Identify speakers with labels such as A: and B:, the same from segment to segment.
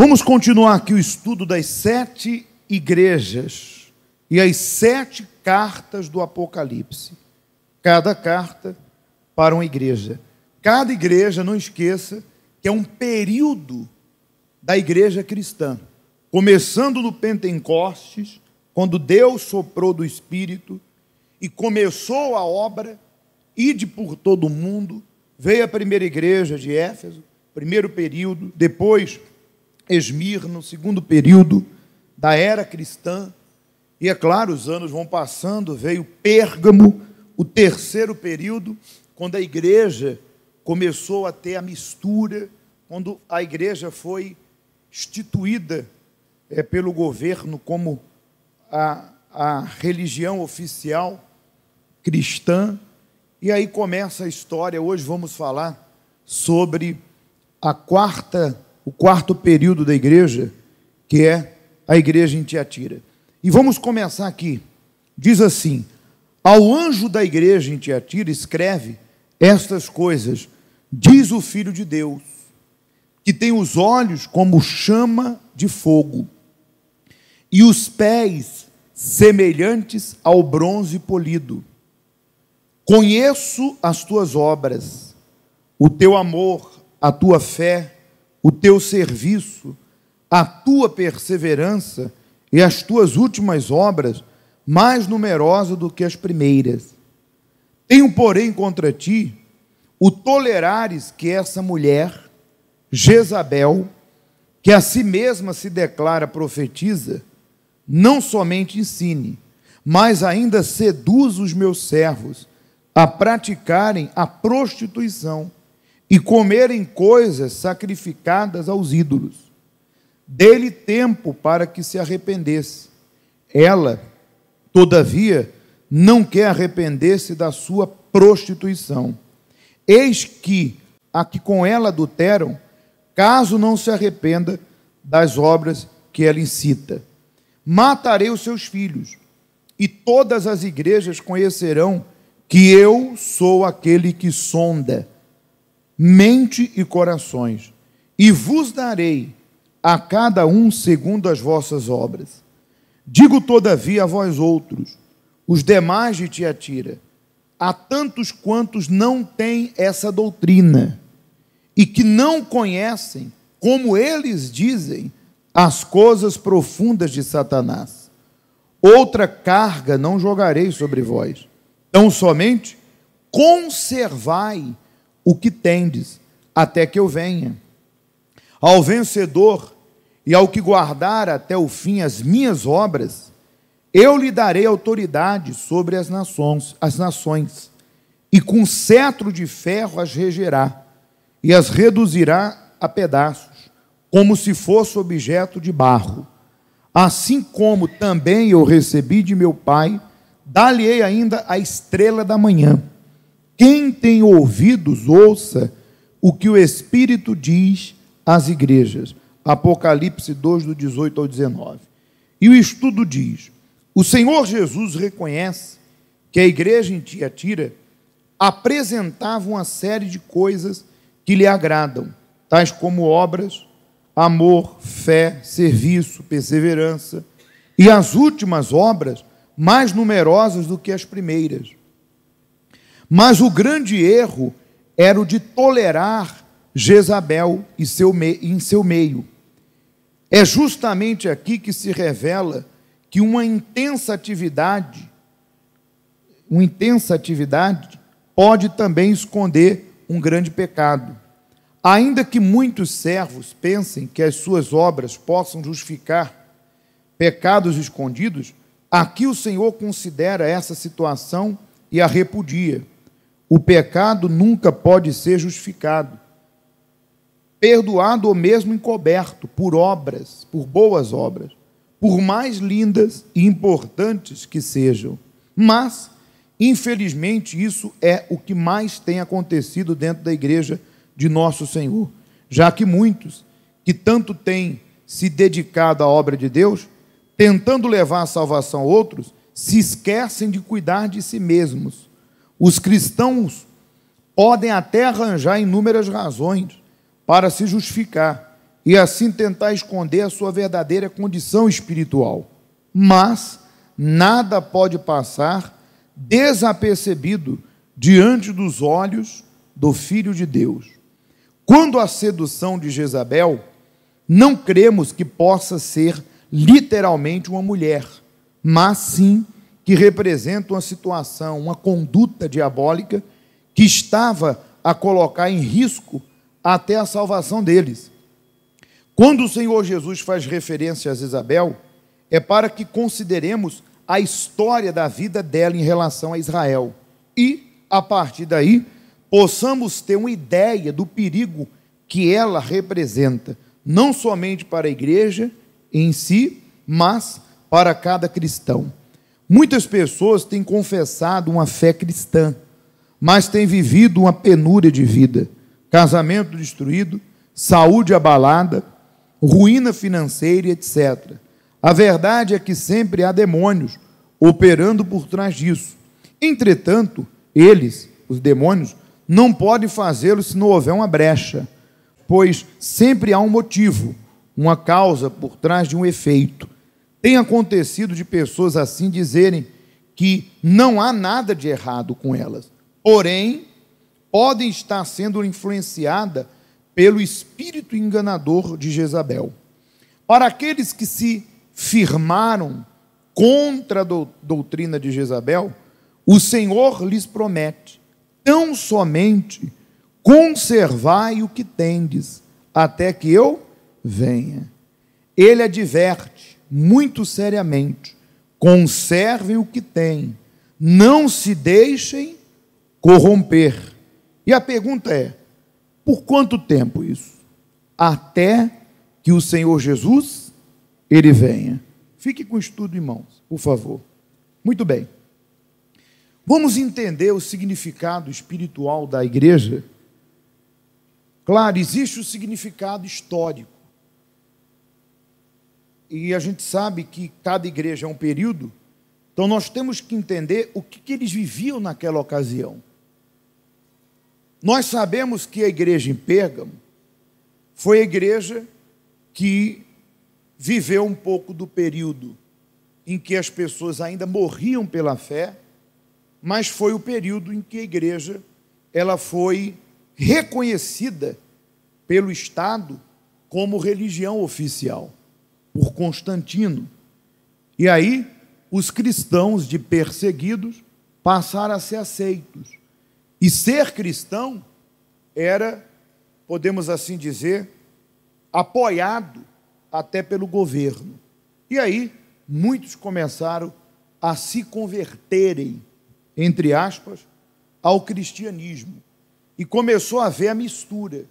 A: Vamos continuar aqui o estudo das sete igrejas e as sete cartas do Apocalipse. Cada carta para uma igreja. Cada igreja, não esqueça, que é um período da igreja cristã. Começando no Pentecostes, quando Deus soprou do Espírito e começou a obra, ide por todo o mundo. Veio a primeira igreja de Éfeso, primeiro período, depois Esmirna, o segundo período da era cristã. E é claro, os anos vão passando, veio Pérgamo, o terceiro período, quando a igreja começou a ter a mistura, quando a igreja foi instituída é, pelo governo como a, a religião oficial cristã. E aí começa a história. Hoje vamos falar sobre a quarta o quarto período da igreja, que é a igreja em Tiatira. E vamos começar aqui. Diz assim: Ao anjo da igreja em Tiatira, escreve estas coisas, diz o Filho de Deus, que tem os olhos como chama de fogo, e os pés semelhantes ao bronze polido. Conheço as tuas obras, o teu amor, a tua fé, o teu serviço, a tua perseverança e as tuas últimas obras mais numerosa do que as primeiras. Tenho, porém, contra ti o tolerares que essa mulher, Jezabel, que a si mesma se declara profetiza, não somente ensine, mas ainda seduz os meus servos a praticarem a prostituição e comerem coisas sacrificadas aos ídolos. Dê-lhe tempo para que se arrependesse. Ela, todavia, não quer arrepender-se da sua prostituição. Eis que a que com ela adulteram, caso não se arrependa das obras que ela incita. Matarei os seus filhos, e todas as igrejas conhecerão que eu sou aquele que sonda mente e corações, e vos darei a cada um segundo as vossas obras. Digo, todavia, a vós outros, os demais de Tiatira, a tantos quantos não têm essa doutrina e que não conhecem, como eles dizem, as coisas profundas de Satanás. Outra carga não jogarei sobre vós, tão somente conservai o que tendes, até que eu venha. Ao vencedor e ao que guardar até o fim as minhas obras, eu lhe darei autoridade sobre as nações, as nações, e com cetro de ferro as regerá, e as reduzirá a pedaços, como se fosse objeto de barro. Assim como também eu recebi de meu Pai, dar lhe ei ainda a estrela da manhã. Quem tem ouvidos, ouça o que o Espírito diz às igrejas. Apocalipse 2, do 18 ao 19. E o estudo diz: o Senhor Jesus reconhece que a igreja em Tiatira apresentava uma série de coisas que lhe agradam, tais como obras, amor, fé, serviço, perseverança, e as últimas obras mais numerosas do que as primeiras mas o grande erro era o de tolerar Jezabel em seu, em seu meio. É justamente aqui que se revela que uma intensa atividade, uma intensa atividade, pode também esconder um grande pecado. Ainda que muitos servos pensem que as suas obras possam justificar pecados escondidos, aqui o Senhor considera essa situação e a repudia. O pecado nunca pode ser justificado, perdoado ou mesmo encoberto por obras, por boas obras, por mais lindas e importantes que sejam. Mas, infelizmente, isso é o que mais tem acontecido dentro da igreja de Nosso Senhor, já que muitos que tanto têm se dedicado à obra de Deus, tentando levar a salvação a outros, se esquecem de cuidar de si mesmos os cristãos podem até arranjar inúmeras razões para se justificar e assim tentar esconder a sua verdadeira condição espiritual. Mas nada pode passar desapercebido diante dos olhos do Filho de Deus. Quando a sedução de Jezabel, não cremos que possa ser literalmente uma mulher, mas sim que representa uma situação, uma conduta diabólica que estava a colocar em risco até a salvação deles. Quando o Senhor Jesus faz referência a Isabel, é para que consideremos a história da vida dela em relação a Israel e, a partir daí, possamos ter uma ideia do perigo que ela representa, não somente para a igreja em si, mas para cada cristão. Muitas pessoas têm confessado uma fé cristã, mas têm vivido uma penúria de vida. Casamento destruído, saúde abalada, ruína financeira, etc. A verdade é que sempre há demônios operando por trás disso. Entretanto, eles, os demônios, não podem fazê-lo se não houver uma brecha, pois sempre há um motivo, uma causa por trás de um efeito. Tem acontecido de pessoas assim dizerem que não há nada de errado com elas, porém, podem estar sendo influenciadas pelo espírito enganador de Jezabel. Para aqueles que se firmaram contra a doutrina de Jezabel, o Senhor lhes promete: tão somente conservai o que tendes, até que eu venha. Ele adverte muito seriamente. Conservem o que têm, não se deixem corromper. E a pergunta é: por quanto tempo isso? Até que o Senhor Jesus ele venha. Fique com o estudo em mãos, por favor. Muito bem. Vamos entender o significado espiritual da igreja? Claro, existe o significado histórico e a gente sabe que cada igreja é um período, então nós temos que entender o que, que eles viviam naquela ocasião. Nós sabemos que a igreja em Pérgamo foi a igreja que viveu um pouco do período em que as pessoas ainda morriam pela fé, mas foi o período em que a igreja ela foi reconhecida pelo Estado como religião oficial por Constantino. E aí, os cristãos de perseguidos passaram a ser aceitos. E ser cristão era, podemos assim dizer, apoiado até pelo governo. E aí, muitos começaram a se converterem, entre aspas, ao cristianismo. E começou a haver a mistura.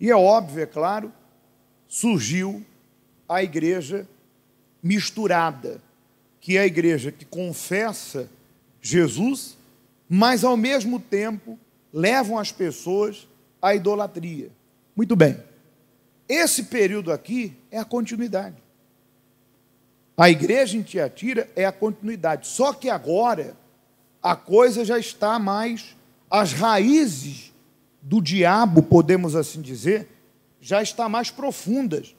A: E é óbvio, é claro, surgiu a igreja misturada, que é a igreja que confessa Jesus, mas ao mesmo tempo levam as pessoas à idolatria. Muito bem. Esse período aqui é a continuidade. A igreja em Tiatira é a continuidade, só que agora a coisa já está mais as raízes do diabo, podemos assim dizer, já está mais profundas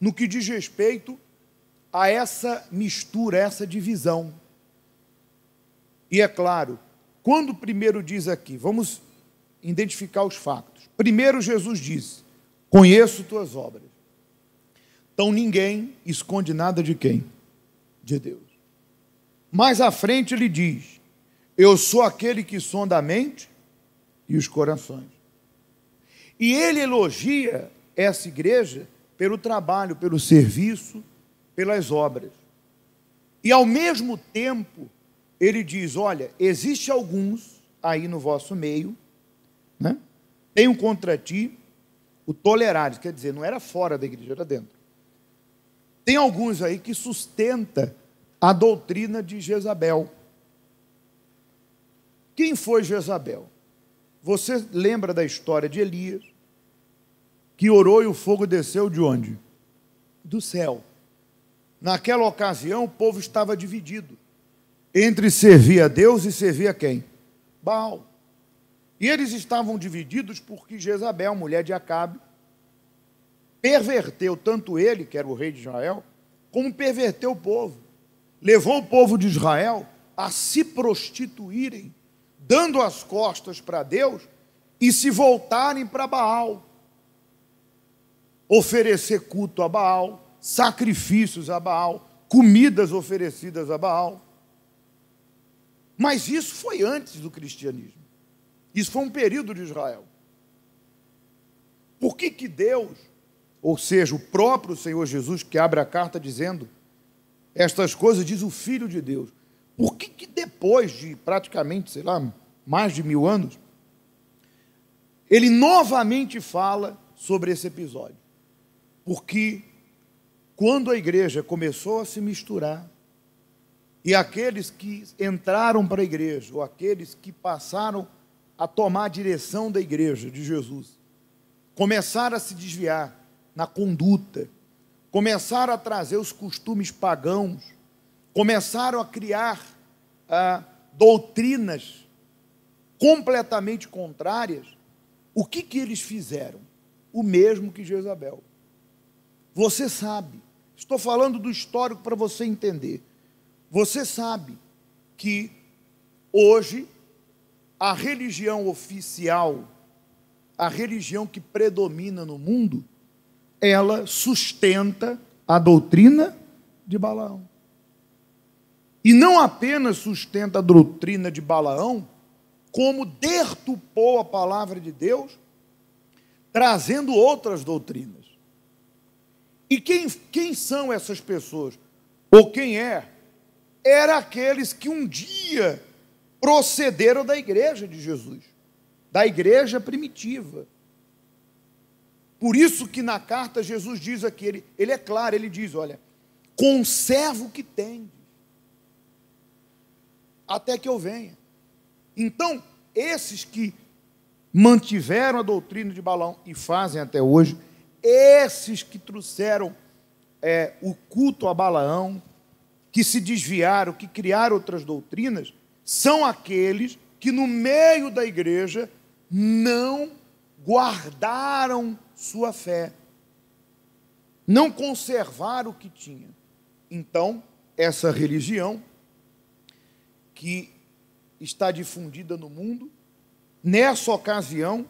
A: no que diz respeito a essa mistura, essa divisão. E é claro, quando primeiro diz aqui, vamos identificar os fatos. Primeiro, Jesus diz: Conheço tuas obras. Então ninguém esconde nada de quem? De Deus. Mais à frente ele diz: Eu sou aquele que sonda a mente e os corações. E ele elogia essa igreja pelo trabalho, pelo serviço, pelas obras. E ao mesmo tempo, ele diz: Olha, existe alguns aí no vosso meio, né? tenho contra ti o tolerar, quer dizer, não era fora da igreja, era dentro. Tem alguns aí que sustenta a doutrina de Jezabel. Quem foi Jezabel? Você lembra da história de Elias? que orou e o fogo desceu de onde? Do céu. Naquela ocasião, o povo estava dividido entre servir a Deus e servir a quem? Baal. E eles estavam divididos porque Jezabel, mulher de Acabe, perverteu tanto ele, que era o rei de Israel, como perverteu o povo. Levou o povo de Israel a se prostituírem, dando as costas para Deus e se voltarem para Baal oferecer culto a Baal, sacrifícios a Baal, comidas oferecidas a Baal. Mas isso foi antes do cristianismo. Isso foi um período de Israel. Por que, que Deus, ou seja, o próprio Senhor Jesus, que abre a carta dizendo estas coisas, diz o Filho de Deus, por que, que depois de praticamente, sei lá, mais de mil anos, ele novamente fala sobre esse episódio? Porque quando a igreja começou a se misturar, e aqueles que entraram para a igreja, ou aqueles que passaram a tomar a direção da igreja de Jesus, começaram a se desviar na conduta, começaram a trazer os costumes pagãos, começaram a criar ah, doutrinas completamente contrárias, o que, que eles fizeram? O mesmo que Jezabel. Você sabe, estou falando do histórico para você entender. Você sabe que hoje a religião oficial, a religião que predomina no mundo, ela sustenta a doutrina de Balaão. E não apenas sustenta a doutrina de Balaão, como dertupou a palavra de Deus, trazendo outras doutrinas. E quem, quem são essas pessoas? Ou quem é? Era aqueles que um dia procederam da igreja de Jesus, da igreja primitiva. Por isso que na carta Jesus diz aqui, ele, ele é claro, ele diz: olha, conserva o que tem, até que eu venha. Então, esses que mantiveram a doutrina de Balão e fazem até hoje, esses que trouxeram é, o culto a Balaão, que se desviaram, que criaram outras doutrinas, são aqueles que no meio da igreja não guardaram sua fé, não conservaram o que tinha. Então, essa religião que está difundida no mundo, nessa ocasião,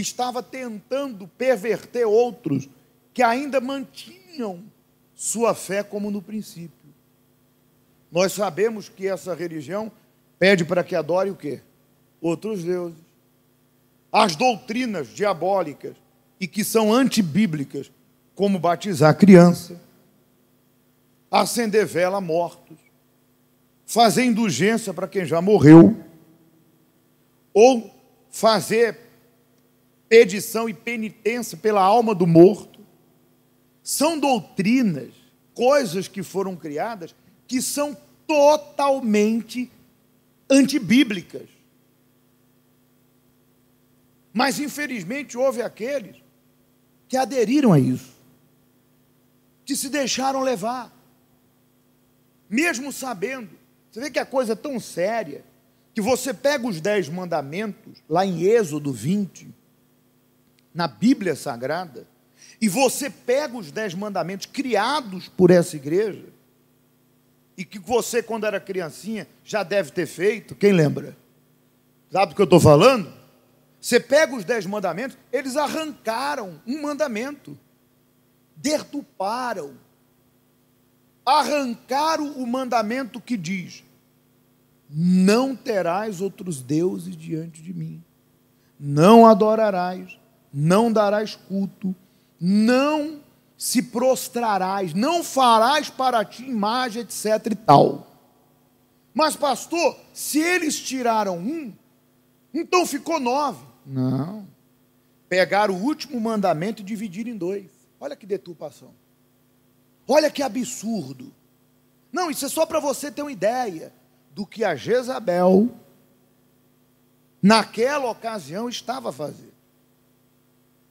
A: estava tentando perverter outros que ainda mantinham sua fé como no princípio. Nós sabemos que essa religião pede para que adore o quê? Outros deuses. As doutrinas diabólicas e que são antibíblicas, como batizar criança, acender vela a mortos, fazer indulgência para quem já morreu, ou fazer Perdição e penitência pela alma do morto. São doutrinas, coisas que foram criadas que são totalmente antibíblicas. Mas infelizmente houve aqueles que aderiram a isso, que se deixaram levar, mesmo sabendo. Você vê que a coisa é tão séria que você pega os dez mandamentos, lá em Êxodo 20, na Bíblia Sagrada, e você pega os dez mandamentos criados por essa igreja, e que você, quando era criancinha, já deve ter feito, quem lembra? Sabe do que eu estou falando? Você pega os dez mandamentos, eles arrancaram um mandamento, deturparam, arrancaram o mandamento que diz: não terás outros deuses diante de mim, não adorarás não darás culto, não se prostrarás, não farás para ti imagem, etc e tal. Mas, pastor, se eles tiraram um, então ficou nove. Não. Pegaram o último mandamento e dividiram em dois. Olha que deturpação. Olha que absurdo. Não, isso é só para você ter uma ideia do que a Jezabel, naquela ocasião, estava fazendo.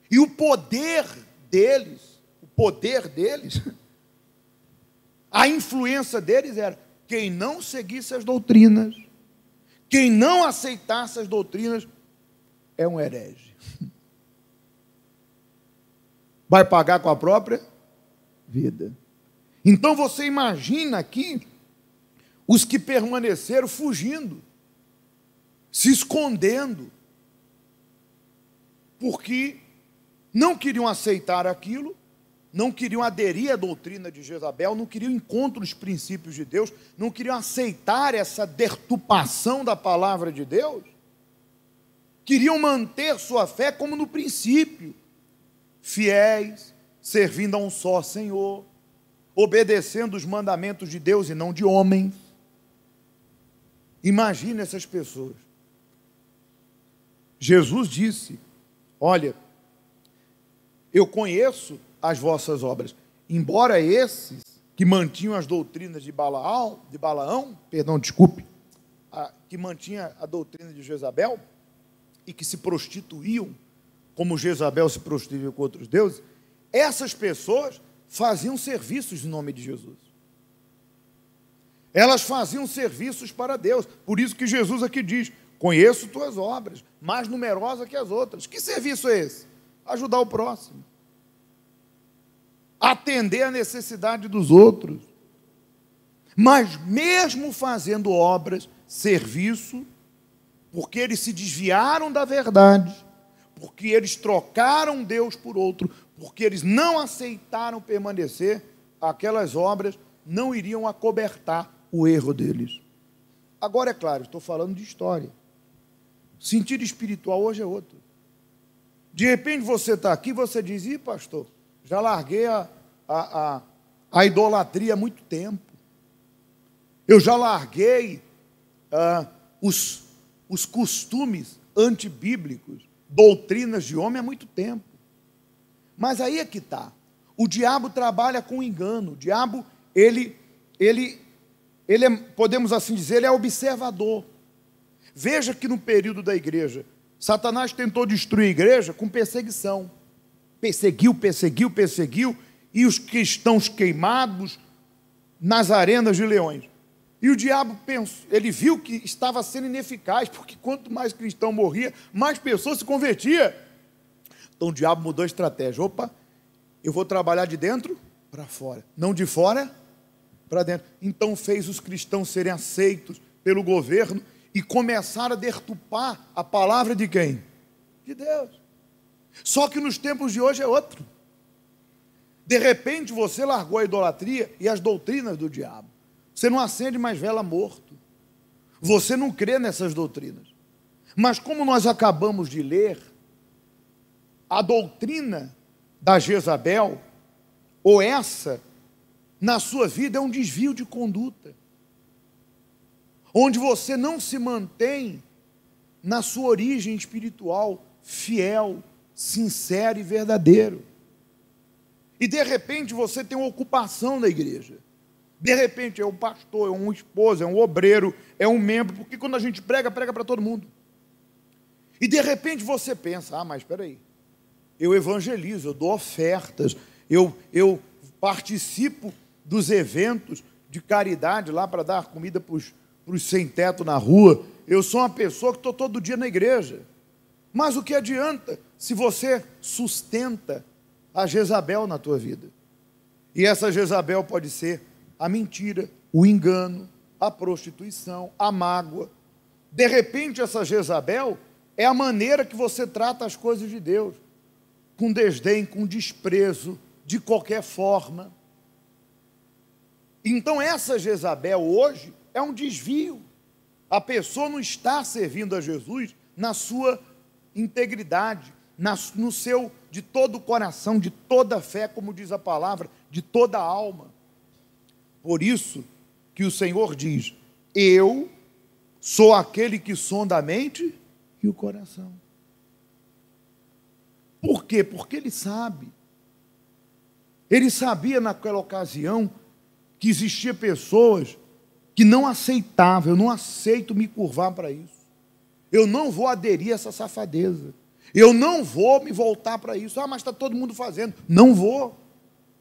A: E o poder deles, o poder deles, a influência deles era quem não seguisse as doutrinas, quem não aceitasse as doutrinas, é um herege. Vai pagar com a própria vida. Então você imagina aqui os que permaneceram fugindo, se escondendo, porque não queriam aceitar aquilo, não queriam aderir à doutrina de Jezabel, não queriam encontro os princípios de Deus, não queriam aceitar essa deturpação da palavra de Deus, queriam manter sua fé como no princípio, fiéis, servindo a um só Senhor, obedecendo os mandamentos de Deus e não de homens. Imagine essas pessoas. Jesus disse: Olha, eu conheço as vossas obras. Embora esses que mantinham as doutrinas de Balaão, de Balaão, perdão, desculpe, a, que mantinha a doutrina de Jezabel e que se prostituíam como Jezabel se prostituiu com outros deuses, essas pessoas faziam serviços em nome de Jesus. Elas faziam serviços para Deus. Por isso que Jesus aqui diz: Conheço tuas obras, mais numerosa que as outras. Que serviço é esse? ajudar o próximo, atender a necessidade dos outros. Mas mesmo fazendo obras, serviço, porque eles se desviaram da verdade, porque eles trocaram Deus por outro, porque eles não aceitaram permanecer, aquelas obras não iriam acobertar o erro deles. Agora, é claro, estou falando de história. O sentido espiritual hoje é outro. De repente você está aqui, você diz: Ih, pastor, já larguei a, a, a, a idolatria há muito tempo. Eu já larguei ah, os, os costumes antibíblicos, doutrinas de homem há muito tempo. Mas aí é que está. O diabo trabalha com engano. O diabo, ele, ele, ele é, podemos assim dizer, ele é observador. Veja que no período da igreja, Satanás tentou destruir a igreja com perseguição. Perseguiu, perseguiu, perseguiu, e os cristãos queimados nas arenas de leões. E o diabo pensou, ele viu que estava sendo ineficaz, porque quanto mais cristão morria, mais pessoas se convertia. Então o diabo mudou a estratégia. Opa, eu vou trabalhar de dentro para fora, não de fora para dentro. Então fez os cristãos serem aceitos pelo governo e começaram a dertupar a palavra de quem? De Deus. Só que nos tempos de hoje é outro. De repente você largou a idolatria e as doutrinas do diabo. Você não acende mais vela morto. Você não crê nessas doutrinas. Mas como nós acabamos de ler, a doutrina da Jezabel, ou essa, na sua vida é um desvio de conduta onde você não se mantém na sua origem espiritual fiel, sincero e verdadeiro. E de repente você tem uma ocupação na igreja. De repente é um pastor, é um esposo, é um obreiro, é um membro, porque quando a gente prega, prega para todo mundo. E de repente você pensa: ah, mas espera aí, eu evangelizo, eu dou ofertas, eu, eu participo dos eventos de caridade lá para dar comida para os para os sem-teto na rua. Eu sou uma pessoa que estou todo dia na igreja. Mas o que adianta se você sustenta a Jezabel na tua vida? E essa Jezabel pode ser a mentira, o engano, a prostituição, a mágoa. De repente, essa Jezabel é a maneira que você trata as coisas de Deus com desdém, com desprezo, de qualquer forma. Então, essa Jezabel hoje é um desvio. A pessoa não está servindo a Jesus na sua integridade, na, no seu de todo o coração, de toda a fé, como diz a palavra, de toda a alma. Por isso que o Senhor diz: Eu sou aquele que sonda a mente e o coração. Por quê? Porque ele sabe. Ele sabia naquela ocasião que existia pessoas que não aceitava, eu não aceito me curvar para isso. Eu não vou aderir a essa safadeza. Eu não vou me voltar para isso. Ah, mas está todo mundo fazendo. Não vou.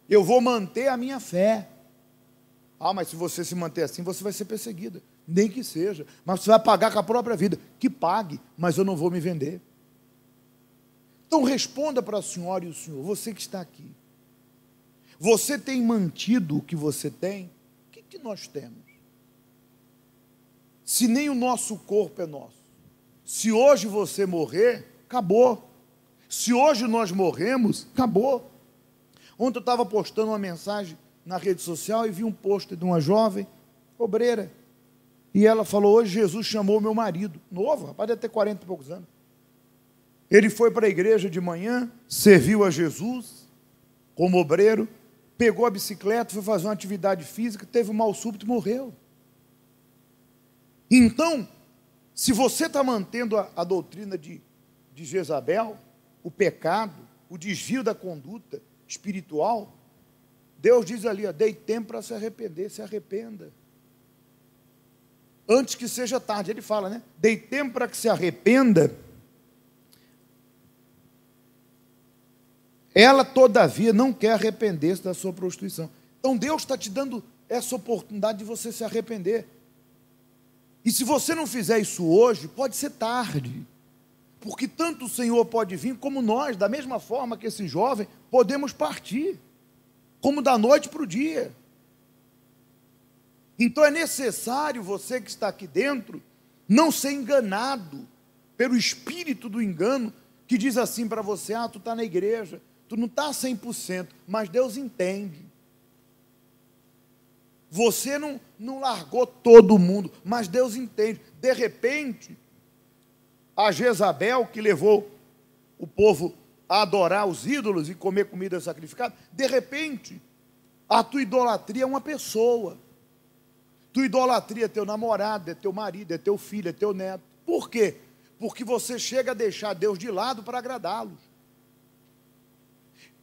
A: Eu vou manter a minha fé. Ah, mas se você se manter assim, você vai ser perseguida. Nem que seja. Mas você vai pagar com a própria vida. Que pague, mas eu não vou me vender. Então responda para a senhora e o senhor, você que está aqui. Você tem mantido o que você tem? O que, que nós temos? se nem o nosso corpo é nosso. Se hoje você morrer, acabou. Se hoje nós morremos, acabou. Ontem eu estava postando uma mensagem na rede social e vi um post de uma jovem obreira. E ela falou: Hoje Jesus chamou meu marido, novo, rapaz, deve ter 40 e poucos anos. Ele foi para a igreja de manhã, serviu a Jesus como obreiro, pegou a bicicleta, foi fazer uma atividade física, teve um mal súbito e morreu. Então, se você está mantendo a, a doutrina de, de Jezabel, o pecado, o desvio da conduta espiritual, Deus diz ali: ó, dei tempo para se arrepender, se arrependa. Antes que seja tarde, ele fala, né? Dei tempo para que se arrependa. Ela, todavia, não quer arrepender-se da sua prostituição. Então, Deus está te dando essa oportunidade de você se arrepender. E se você não fizer isso hoje, pode ser tarde. Porque tanto o Senhor pode vir, como nós, da mesma forma que esse jovem, podemos partir como da noite para o dia. Então é necessário você que está aqui dentro não ser enganado pelo espírito do engano que diz assim para você: ah, tu está na igreja, tu não está 100%, mas Deus entende. Você não, não largou todo mundo, mas Deus entende. De repente, a Jezabel, que levou o povo a adorar os ídolos e comer comida sacrificada, de repente, a tua idolatria é uma pessoa. Tua idolatria é teu namorado, é teu marido, é teu filho, é teu neto. Por quê? Porque você chega a deixar Deus de lado para agradá-los.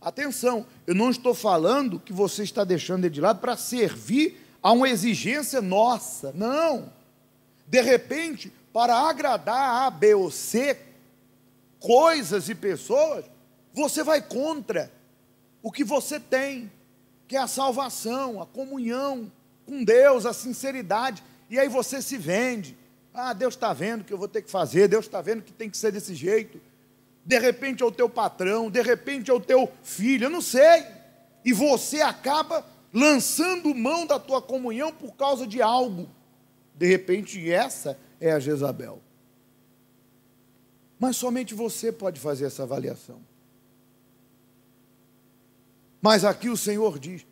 A: Atenção, eu não estou falando que você está deixando ele de lado para servir a uma exigência nossa. Não. De repente, para agradar A, B ou C, coisas e pessoas, você vai contra o que você tem, que é a salvação, a comunhão com Deus, a sinceridade. E aí você se vende. Ah, Deus está vendo o que eu vou ter que fazer, Deus está vendo que tem que ser desse jeito de repente é o teu patrão, de repente é o teu filho, eu não sei. E você acaba lançando mão da tua comunhão por causa de algo. De repente, essa é a Jezabel. Mas somente você pode fazer essa avaliação. Mas aqui o Senhor diz: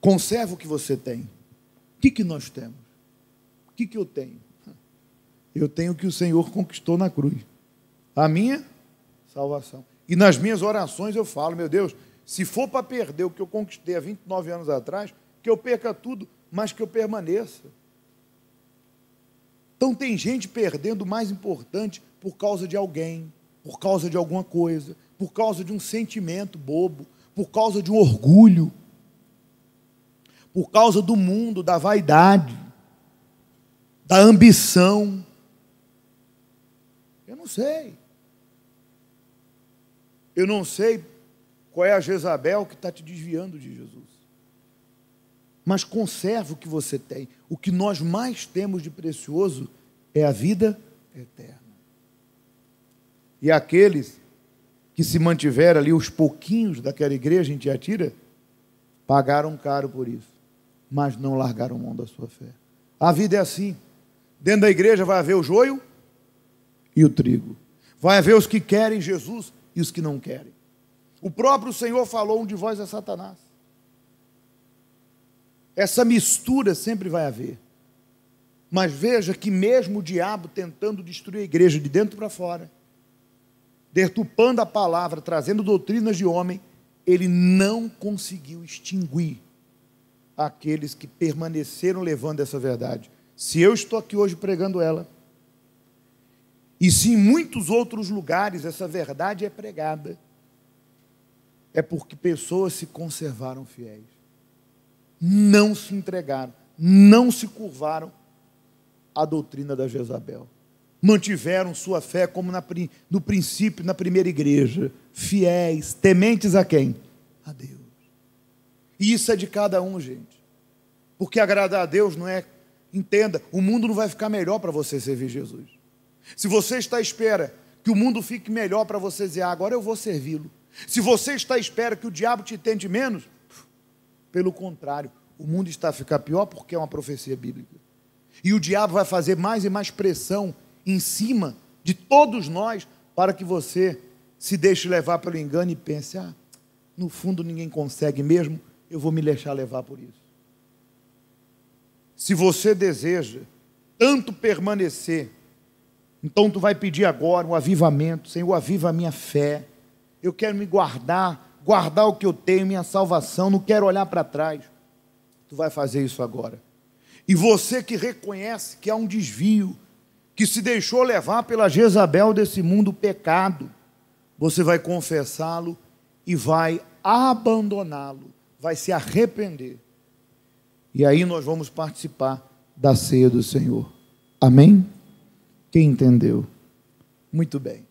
A: conserva o que você tem. O que, que nós temos? O que, que eu tenho? Eu tenho o que o Senhor conquistou na cruz. A minha salvação. E nas minhas orações eu falo, meu Deus, se for para perder o que eu conquistei há 29 anos atrás, que eu perca tudo, mas que eu permaneça. Então tem gente perdendo o mais importante por causa de alguém, por causa de alguma coisa, por causa de um sentimento bobo, por causa de um orgulho, por causa do mundo, da vaidade, da ambição. Eu não sei. Eu não sei qual é a Jezabel que está te desviando de Jesus. Mas conserva o que você tem. O que nós mais temos de precioso é a vida eterna. E aqueles que se mantiveram ali, os pouquinhos daquela igreja em Tiatira, pagaram caro por isso, mas não largaram mão da sua fé. A vida é assim. Dentro da igreja vai haver o joio e o trigo. Vai haver os que querem Jesus e os que não querem. O próprio Senhor falou: um de vós é Satanás. Essa mistura sempre vai haver. Mas veja que mesmo o diabo tentando destruir a igreja de dentro para fora, derrubando a palavra, trazendo doutrinas de homem, ele não conseguiu extinguir aqueles que permaneceram levando essa verdade. Se eu estou aqui hoje pregando ela, e se em muitos outros lugares essa verdade é pregada, é porque pessoas se conservaram fiéis, não se entregaram, não se curvaram à doutrina da Jezabel. Mantiveram sua fé como na, no princípio, na primeira igreja, fiéis, tementes a quem? A Deus. E isso é de cada um, gente. Porque agradar a Deus não é. Entenda, o mundo não vai ficar melhor para você servir Jesus. Se você está à espera que o mundo fique melhor para você dizer, ah, agora eu vou servi-lo. Se você está à espera que o diabo te entende menos, pelo contrário, o mundo está a ficar pior porque é uma profecia bíblica. E o diabo vai fazer mais e mais pressão em cima de todos nós para que você se deixe levar pelo engano e pense: ah, no fundo ninguém consegue mesmo, eu vou me deixar levar por isso. Se você deseja tanto permanecer então tu vai pedir agora o um avivamento, Senhor, aviva a minha fé. Eu quero me guardar, guardar o que eu tenho, minha salvação, não quero olhar para trás. Tu vai fazer isso agora. E você que reconhece que há um desvio, que se deixou levar pela Jezabel desse mundo pecado, você vai confessá-lo e vai abandoná-lo, vai se arrepender. E aí nós vamos participar da ceia do Senhor. Amém? Quem entendeu? Muito bem.